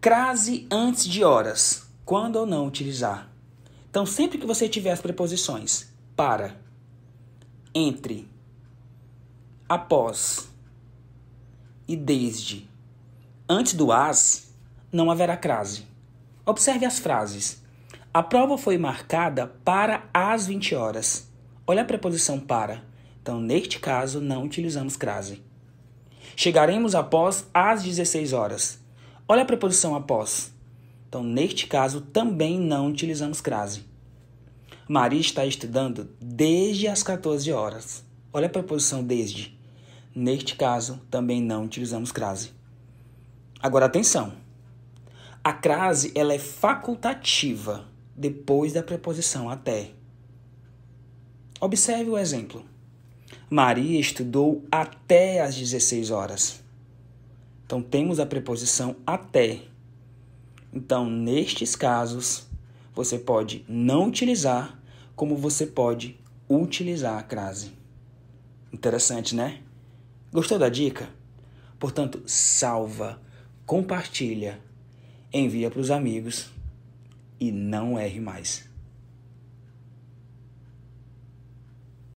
crase antes de horas, quando ou não utilizar. Então, sempre que você tiver as preposições para, entre, após e desde, antes do as, não haverá crase. Observe as frases. A prova foi marcada para as 20 horas. Olha a preposição para. Então, neste caso, não utilizamos crase. Chegaremos após as 16 horas. Olha a preposição após. Então, neste caso, também não utilizamos crase. Maria está estudando desde as 14 horas. Olha a preposição desde. Neste caso, também não utilizamos crase. Agora, atenção. A crase ela é facultativa depois da preposição até. Observe o exemplo. Maria estudou até as 16 horas. Então, temos a preposição até. Então, nestes casos, você pode não utilizar, como você pode utilizar a crase. Interessante, né? Gostou da dica? Portanto, salva, compartilha, envia para os amigos e não erre mais.